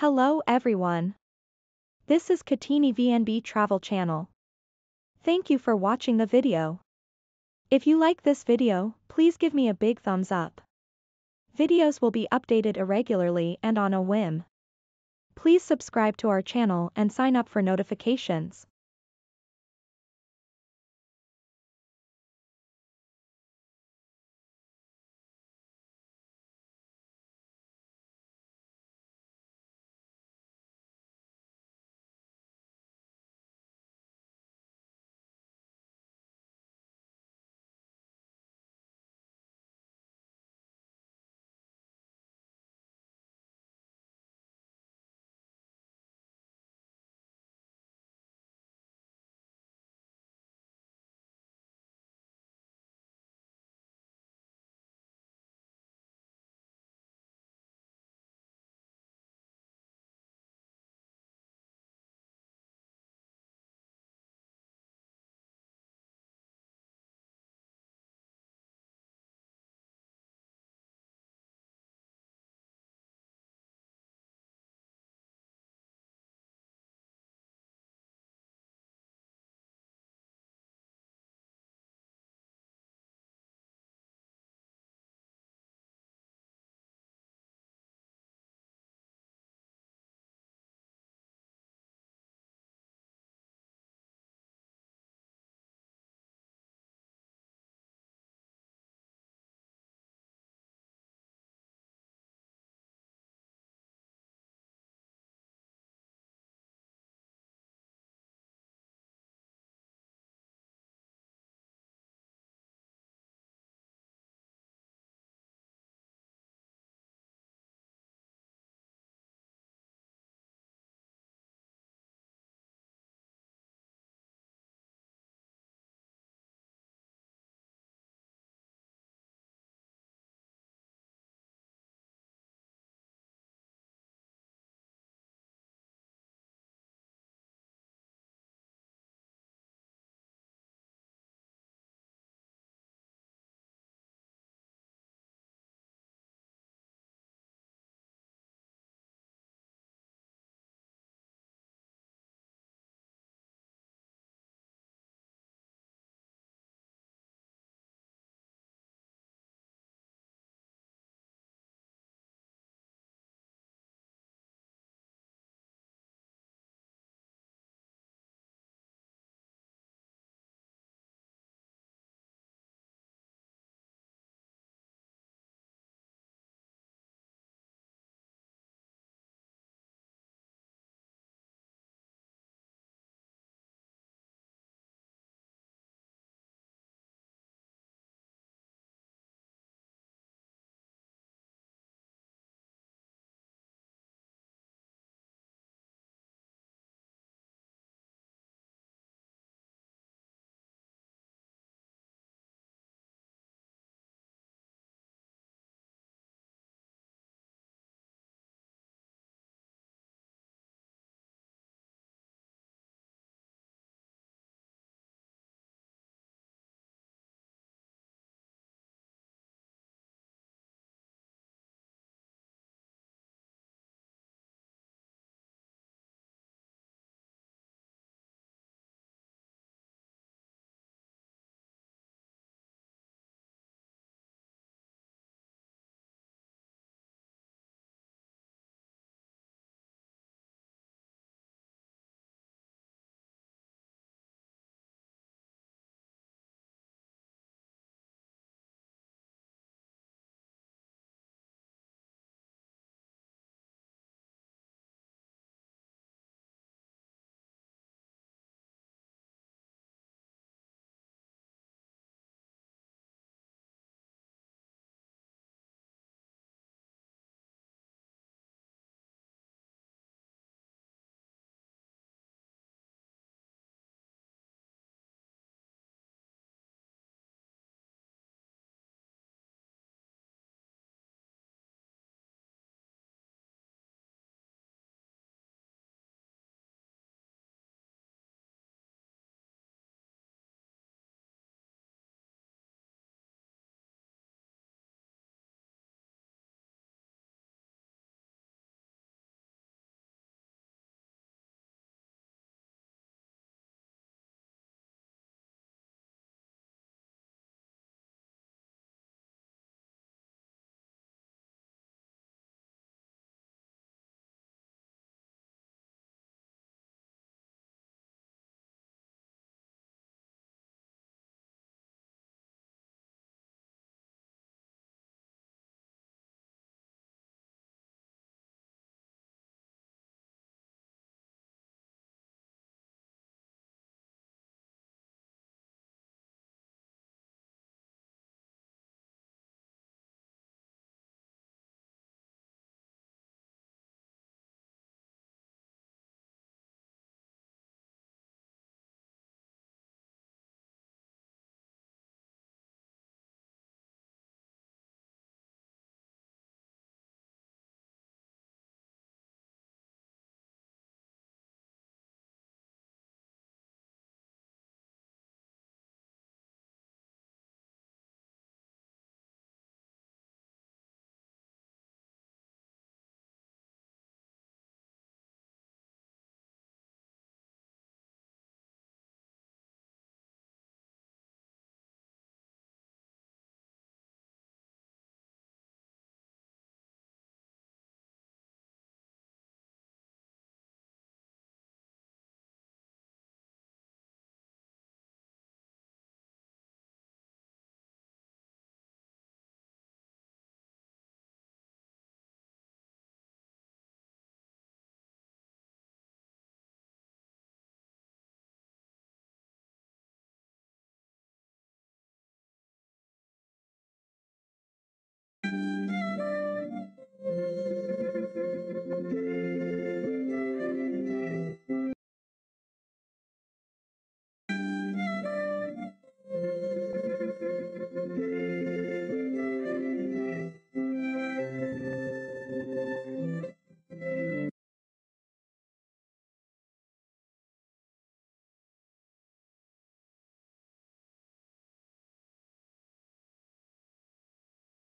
Hello everyone. This is Katini VNB Travel Channel. Thank you for watching the video. If you like this video, please give me a big thumbs up. Videos will be updated irregularly and on a whim. Please subscribe to our channel and sign up for notifications.